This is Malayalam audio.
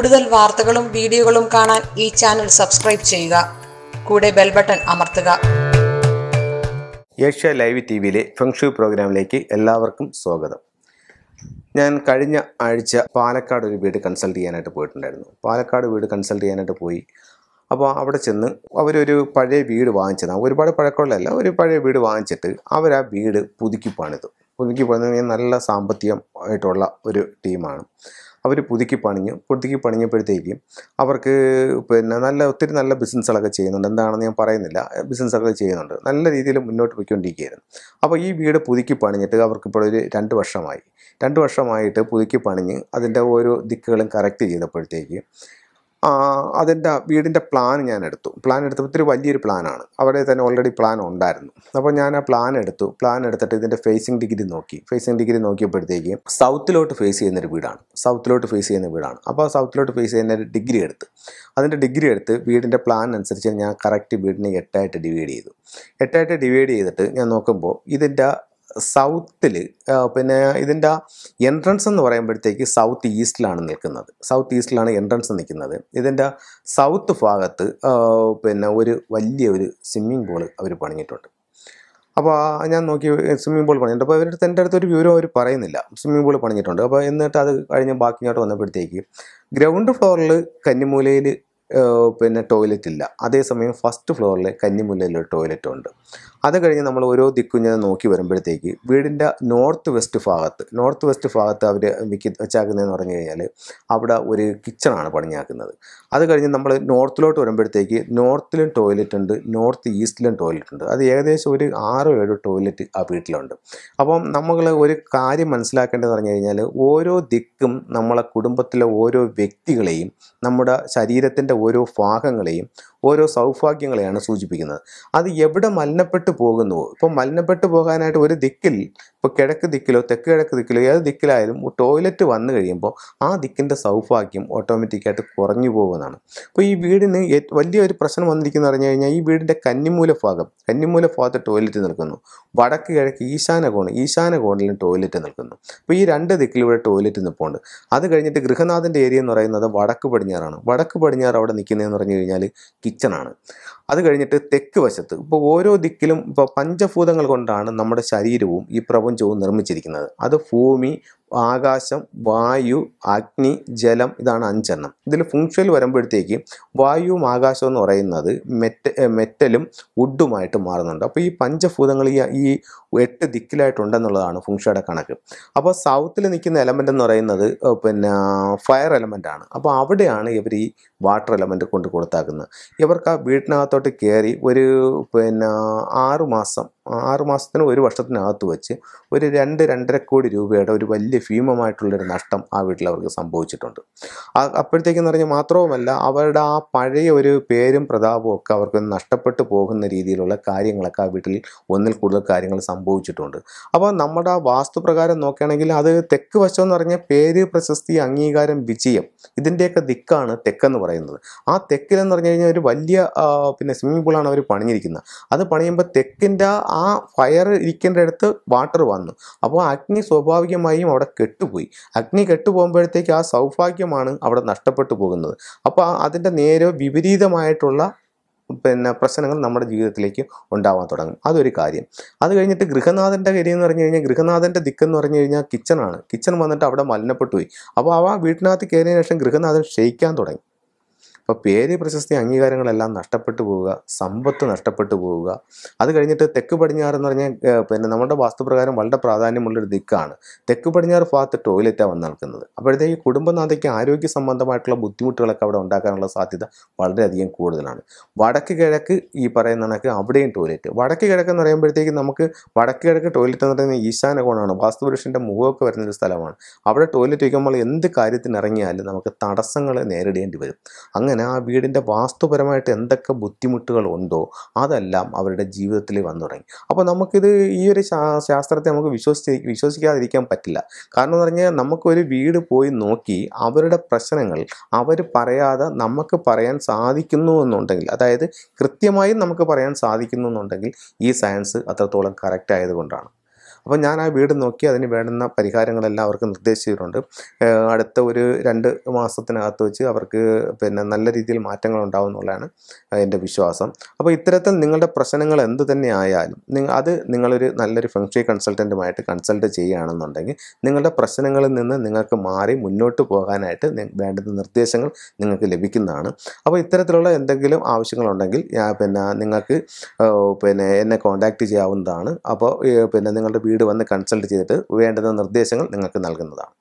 കൂടുതൽ വാർത്തകളും വീഡിയോകളും കാണാൻ ഈ ചാനൽ സബ്സ്ക്രൈബ് ചെയ്യുക കൂടെ ബെൽ ബട്ടൺ അമർത്തുക ഏഷ്യ ലൈവ് ടി വിയിലെ ഫെങ്ഷു പ്രോഗ്രാമിലേക്ക് എല്ലാവർക്കും സ്വാഗതം ഞാൻ കഴിഞ്ഞ ആഴ്ച പാലക്കാട് ഒരു വീട് കൺസൾട്ട് ചെയ്യാനായിട്ട് പോയിട്ടുണ്ടായിരുന്നു പാലക്കാട് വീട് കൺസൾട്ട് ചെയ്യാനായിട്ട് പോയി അപ്പോൾ അവിടെ ചെന്ന് അവരൊരു പഴയ വീട് വാങ്ങിച്ചതാണ് ഒരുപാട് പഴക്കമുള്ളതല്ല ഒരു പഴയ വീട് വാങ്ങിച്ചിട്ട് അവർ ആ വീട് പുതുക്കി പണിതു പുതുക്കി പണിത് നല്ല സാമ്പത്തികമായിട്ടുള്ള ഒരു ടീമാണ് അവർ പുതുക്കി പണിഞ്ഞു പുതുക്കി പണിഞ്ഞപ്പോഴത്തേക്കും അവർക്ക് പിന്നെ നല്ല ഒത്തിരി നല്ല ബിസിനസ്സുകളൊക്കെ ചെയ്യുന്നുണ്ട് എന്താണെന്ന് ഞാൻ പറയുന്നില്ല ബിസിനസ്സൊക്കെ ചെയ്യുന്നുണ്ട് നല്ല രീതിയിൽ മുന്നോട്ട് പോയിക്കൊണ്ടിരിക്കുകയായിരുന്നു അപ്പോൾ ഈ വീട് പുതുക്കി പണിഞ്ഞിട്ട് അവർക്കിപ്പോൾ ഒരു രണ്ട് വർഷമായി രണ്ട് വർഷമായിട്ട് പുതുക്കി പണിഞ്ഞ് അതിൻ്റെ ഓരോ ദിക്കുകളും കറക്റ്റ് ചെയ്തപ്പോഴത്തേക്ക് അതിൻ്റെ വീടിൻ്റെ പ്ലാൻ ഞാൻ എടുത്തു പ്ലാൻ എടുത്തപ്പോൾ ഇത്തിരി വലിയൊരു പ്ലാനാണ് അവിടെ തന്നെ ഓൾറെഡി പ്ലാൻ ഉണ്ടായിരുന്നു അപ്പോൾ ഞാൻ ആ പ്ലാൻ എടുത്തു പ്ലാൻ എടുത്തിട്ട് ഇതിൻ്റെ ഫേസിങ് ഡിഗ്രി നോക്കി ഫേസിങ് ഡിഗ്രി നോക്കിയപ്പോഴത്തേക്ക് സൗത്തിലോട്ട് ഫേസ് ചെയ്യുന്നൊരു വീടാണ് സൗത്തിലോട്ട് ഫേസ് ചെയ്യുന്ന വീടാണ് അപ്പോൾ സൗത്തിലോട്ട് ഫേസ് ചെയ്യുന്ന ഒരു ഡിഗ്രി എടുത്ത് അതിൻ്റെ ഡിഗ്രി എടുത്ത് വീടിൻ്റെ പ്ലാൻ അനുസരിച്ച് ഞാൻ കറക്റ്റ് വീടിനെ എട്ടായിട്ട് ഡിവൈഡ് ചെയ്തു എട്ടായിട്ട് ഡിവൈഡ് ചെയ്തിട്ട് ഞാൻ നോക്കുമ്പോൾ ഇതിൻ്റെ സൗത്തിൽ പിന്നെ ഇതിൻ്റെ എൻട്രൻസ് എന്ന് പറയുമ്പോഴത്തേക്ക് സൗത്ത് ഈസ്റ്റിലാണ് നിൽക്കുന്നത് സൗത്ത് ഈസ്റ്റിലാണ് എൻട്രൻസ് നിൽക്കുന്നത് ഇതിൻ്റെ സൗത്ത് ഭാഗത്ത് പിന്നെ ഒരു വലിയ ഒരു സ്വിമ്മിംഗ് പൂള് അവർ പണിഞ്ഞിട്ടുണ്ട് അപ്പോൾ ഞാൻ നോക്കി സ്വിമ്മിംഗ് പൂൾ പണിഞ്ഞിട്ടുണ്ട് അപ്പോൾ അവരുടെ എൻ്റെ അടുത്തൊരു വിവരം അവർ പറയുന്നില്ല സ്വിമ്മിംഗ് പൂൾ പണിഞ്ഞിട്ടുണ്ട് അപ്പോൾ എന്നിട്ട് അത് കഴിഞ്ഞ് ബാക്കി ഇങ്ങോട്ട് വന്നപ്പോഴത്തേക്ക് ഗ്രൗണ്ട് ഫ്ലോറിൽ കന്നിമൂലയിൽ പിന്നെ ടോയ്ലറ്റ് ഇല്ല അതേസമയം ഫസ്റ്റ് ഫ്ലോറിൽ കന്നിമൂലയിൽ ടോയ്ലറ്റ് ഉണ്ട് അത് കഴിഞ്ഞ് നമ്മൾ ഓരോ ദിക്കും ഞാൻ നോക്കി വരുമ്പോഴത്തേക്ക് വീടിൻ്റെ നോർത്ത് വെസ്റ്റ് ഭാഗത്ത് നോർത്ത് വെസ്റ്റ് ഭാഗത്ത് അവർ മിക്ക വെച്ചാക്കുന്നതെന്ന് പറഞ്ഞു കഴിഞ്ഞാൽ അവിടെ ഒരു കിച്ചണാണ് പണിഞ്ഞാക്കുന്നത് അത് കഴിഞ്ഞ് നമ്മൾ നോർത്തിലോട്ട് വരുമ്പോഴത്തേക്ക് നോർത്തിലും ടോയ്ലറ്റ് ഉണ്ട് നോർത്ത് ഈസ്റ്റിലും ടോയ്ലറ്റ് ഉണ്ട് അത് ഏകദേശം ഒരു ആറോ ഏഴോ ടോയ്ലറ്റ് ആ വീട്ടിലുണ്ട് അപ്പം നമ്മൾ ഒരു കാര്യം മനസ്സിലാക്കേണ്ടതെന്ന് പറഞ്ഞു കഴിഞ്ഞാൽ ഓരോ ദിക്കും നമ്മളെ കുടുംബത്തിലെ ഓരോ വ്യക്തികളെയും നമ്മുടെ ശരീരത്തിൻ്റെ ഓരോ ഭാഗങ്ങളെയും ഓരോ സൗഭാഗ്യങ്ങളെയാണ് സൂചിപ്പിക്കുന്നത് അത് എവിടെ മലിനപ്പെട്ടു പോകുന്നുവോ ഇപ്പം മലിനപ്പെട്ടു പോകാനായിട്ട് ഒരു ദിക്കിൽ ഇപ്പോൾ കിഴക്ക് ദിക്കിലോ തെക്ക് കിഴക്ക് ദിക്കിലോ ഏത് ദിക്കിലായാലും ടോയ്ലറ്റ് വന്നു കഴിയുമ്പോൾ ആ ദിക്കിൻ്റെ സൗഭാഗ്യം ഓട്ടോമാറ്റിക്കായിട്ട് കുറഞ്ഞു പോകുന്നതാണ് അപ്പോൾ ഈ വീടിന് വലിയൊരു പ്രശ്നം വന്നിരിക്കുന്നു പറഞ്ഞു കഴിഞ്ഞാൽ ഈ വീടിൻ്റെ കന്നിമൂല ഭാഗം കന്നിമൂല ഭാഗത്ത് ടോയ്ലറ്റ് നിൽക്കുന്നു വടക്ക് കിഴക്ക് ഈശാന കോണ് ഈശാന കോണിലും ടോയ്ലറ്റ് നിൽക്കുന്നു അപ്പോൾ ഈ രണ്ട് ദിക്കിലും ഇവിടെ ടോയ്ലറ്റ് നിൽപ്പുണ്ട് അത് കഴിഞ്ഞിട്ട് ഗൃഹനാഥൻ്റെ ഏരിയ എന്ന് പറയുന്നത് വടക്ക് പടിഞ്ഞാറാണ് വടക്ക് പടിഞ്ഞാറ് അവിടെ നിൽക്കുന്നതെന്ന് പറഞ്ഞു കഴിഞ്ഞാൽ കിച്ചണാണ് അത് കഴിഞ്ഞിട്ട് തെക്ക് വശത്ത് ഇപ്പോൾ ഓരോ ദിക്കിലും ഇപ്പോൾ പഞ്ചഭൂതങ്ങൾ കൊണ്ടാണ് നമ്മുടെ ശരീരവും ഈ പ്രപഞ്ച പ്രപഞ്ചവും നിർമ്മിച്ചിരിക്കുന്നത് അത് ഭൂമി ആകാശം വായു അഗ്നി ജലം ഇതാണ് അഞ്ചെണ്ണം ഇതിൽ ഫുങ്ഷൽ വരുമ്പോഴത്തേക്ക് വായുവും ആകാശവും എന്ന് പറയുന്നത് മെറ്റ മെറ്റലും വുഡുമായിട്ട് മാറുന്നുണ്ട് അപ്പോൾ ഈ പഞ്ചഭൂതങ്ങൾ ഈ ഈ എട്ട് ദിക്കിലായിട്ടുണ്ടെന്നുള്ളതാണ് ഫുങ്ഷയുടെ കണക്ക് അപ്പോൾ സൗത്തിൽ നിൽക്കുന്ന എലമെൻ്റ് എന്ന് പറയുന്നത് പിന്നെ ഫയർ എലമെൻ്റാണ് അപ്പോൾ അവിടെയാണ് ഇവർ ഈ വാട്ടർ എലമെൻ്റ് കൊണ്ട് കൊടുത്താക്കുന്നത് ഇവർക്ക് ആ വീട്ടിനകത്തോട്ട് കയറി ഒരു പിന്നെ ആറുമാസം മാസം ഒരു വർഷത്തിനകത്ത് വെച്ച് ഒരു രണ്ട് രണ്ടര കോടി രൂപയുടെ ഒരു വലിയ ഭീമമായിട്ടുള്ളൊരു നഷ്ടം ആ വീട്ടിൽ അവർക്ക് സംഭവിച്ചിട്ടുണ്ട് അപ്പോഴത്തേക്കെന്ന് പറഞ്ഞാൽ മാത്രവുമല്ല അവരുടെ ആ പഴയ ഒരു പേരും പ്രതാപവും ഒക്കെ അവർക്ക് നഷ്ടപ്പെട്ടു പോകുന്ന രീതിയിലുള്ള കാര്യങ്ങളൊക്കെ ആ വീട്ടിൽ ഒന്നിൽ കൂടുതൽ കാര്യങ്ങൾ സംഭവിച്ചിട്ടുണ്ട് അപ്പോൾ നമ്മുടെ വാസ്തുപ്രകാരം നോക്കുകയാണെങ്കിൽ അത് തെക്ക് വശം എന്ന് പറഞ്ഞാൽ പേര് പ്രശസ്തി അംഗീകാരം വിജയം ഇതിൻ്റെയൊക്കെ ദിക്കാണ് തെക്കെന്ന് പറയുന്നത് ആ തെക്കിലെന്ന് പറഞ്ഞു കഴിഞ്ഞാൽ ഒരു വലിയ പിന്നെ സ്വിമ്മിംഗ് പൂളാണ് അവർ പണിഞ്ഞിരിക്കുന്നത് അത് പണിയുമ്പോൾ തെക്കിൻ്റെ ആ ഫയർ ഇരിക്കേണ്ട അടുത്ത് വാട്ടർ വന്നു അപ്പോൾ അഗ്നി സ്വാഭാവികമായും അവിടെ കെട്ടുപോയി അഗ്നി കെട്ടുപോകുമ്പോഴത്തേക്ക് ആ സൗഭാഗ്യമാണ് അവിടെ നഷ്ടപ്പെട്ടു പോകുന്നത് അപ്പോൾ അതിൻ്റെ നേരെ വിപരീതമായിട്ടുള്ള പിന്നെ പ്രശ്നങ്ങൾ നമ്മുടെ ജീവിതത്തിലേക്ക് ഉണ്ടാവാൻ തുടങ്ങും അതൊരു കാര്യം അത് കഴിഞ്ഞിട്ട് ഗൃഹനാഥൻ്റെ കാര്യം എന്ന് പറഞ്ഞു കഴിഞ്ഞാൽ ഗൃഹനാഥൻ്റെ ദിക്കെന്ന് പറഞ്ഞു കഴിഞ്ഞാൽ കിച്ചണാണ് കിച്ചൺ വന്നിട്ട് അവിടെ മലിനപ്പെട്ടു പോയി അപ്പോൾ ആ വീട്ടിനകത്ത് കയറിയതിനു ശേഷം ഗൃഹനാഥൻ ക്ഷയിക്കാൻ തുടങ്ങി അപ്പോൾ പേര് പ്രശസ്തി അംഗീകാരങ്ങളെല്ലാം നഷ്ടപ്പെട്ടു പോവുക സമ്പത്ത് നഷ്ടപ്പെട്ടു പോവുക അത് കഴിഞ്ഞിട്ട് തെക്ക് പടിഞ്ഞാറ് എന്ന് പറഞ്ഞാൽ പിന്നെ നമ്മുടെ വാസ്തുപ്രകാരം വളരെ പ്രാധാന്യമുള്ളൊരു ദിക്കാണ് തെക്ക് പടിഞ്ഞാറ് ഭാഗത്ത് ടോയ്ലറ്റാണ് വന്ന് നിൽക്കുന്നത് അപ്പോഴത്തേക്ക് കുടുംബനാഥയ്ക്ക് ആരോഗ്യ സംബന്ധമായിട്ടുള്ള ബുദ്ധിമുട്ടുകളൊക്കെ അവിടെ ഉണ്ടാക്കാനുള്ള സാധ്യത വളരെയധികം കൂടുതലാണ് വടക്ക് കിഴക്ക് ഈ പറയുന്ന കണക്ക് അവിടെയും ടോയ്ലറ്റ് വടക്ക് കിഴക്ക് എന്ന് പറയുമ്പോഴത്തേക്ക് നമുക്ക് വടക്ക് കിഴക്ക് ടോയ്ലറ്റ് എന്ന് പറയുന്നത് ഈശാന കോണാണ് വാസ്തുപുരുഷൻ്റെ മുഖമൊക്കെ വരുന്നൊരു സ്ഥലമാണ് അവിടെ ടോയ്ലറ്റ് വയ്ക്കുമ്പോൾ എന്ത് കാര്യത്തിനിറങ്ങിയാലും നമുക്ക് തടസ്സങ്ങൾ നേരിടേണ്ടി വരും അങ്ങനെ അങ്ങനെ ആ വീടിൻ്റെ വാസ്തുപരമായിട്ട് എന്തൊക്കെ ബുദ്ധിമുട്ടുകൾ ഉണ്ടോ അതെല്ലാം അവരുടെ ജീവിതത്തിൽ വന്നു തുടങ്ങി അപ്പോൾ നമുക്കിത് ഈ ഒരു ശാസ്ത്രത്തെ നമുക്ക് വിശ്വസി വിശ്വസിക്കാതിരിക്കാൻ പറ്റില്ല കാരണം എന്ന് പറഞ്ഞാൽ നമുക്കൊരു വീട് പോയി നോക്കി അവരുടെ പ്രശ്നങ്ങൾ അവർ പറയാതെ നമുക്ക് പറയാൻ സാധിക്കുന്നു എന്നുണ്ടെങ്കിൽ അതായത് കൃത്യമായും നമുക്ക് പറയാൻ സാധിക്കുന്നു എന്നുണ്ടെങ്കിൽ ഈ സയൻസ് അത്രത്തോളം കറക്റ്റ് ആയതുകൊണ്ടാണ് അപ്പോൾ ഞാൻ ആ വീട് നോക്കി അതിന് വേണ്ടുന്ന പരിഹാരങ്ങളെല്ലാം അവർക്ക് നിർദ്ദേശിച്ചിട്ടുണ്ട് അടുത്ത ഒരു രണ്ട് മാസത്തിനകത്ത് വെച്ച് അവർക്ക് പിന്നെ നല്ല രീതിയിൽ മാറ്റങ്ങൾ ഉണ്ടാവും എന്നുള്ളതാണ് എൻ്റെ വിശ്വാസം അപ്പോൾ ഇത്തരത്തിൽ നിങ്ങളുടെ പ്രശ്നങ്ങൾ എന്ത് തന്നെ ആയാലും നിങ്ങൾ അത് നിങ്ങളൊരു നല്ലൊരു ഫെങ്ഷി കൺസൾട്ടൻറ്റുമായിട്ട് കൺസൾട്ട് ചെയ്യുകയാണെന്നുണ്ടെങ്കിൽ നിങ്ങളുടെ പ്രശ്നങ്ങളിൽ നിന്ന് നിങ്ങൾക്ക് മാറി മുന്നോട്ട് പോകാനായിട്ട് വേണ്ടുന്ന നിർദ്ദേശങ്ങൾ നിങ്ങൾക്ക് ലഭിക്കുന്നതാണ് അപ്പോൾ ഇത്തരത്തിലുള്ള എന്തെങ്കിലും ആവശ്യങ്ങളുണ്ടെങ്കിൽ പിന്നെ നിങ്ങൾക്ക് പിന്നെ എന്നെ കോൺടാക്റ്റ് ചെയ്യാവുന്നതാണ് അപ്പോൾ പിന്നെ നിങ്ങളുടെ വീട് വന്ന് കൺസൾട്ട് ചെയ്തിട്ട് വേണ്ടുന്ന നിർദ്ദേശങ്ങൾ നിങ്ങൾക്ക് നൽകുന്നതാണ്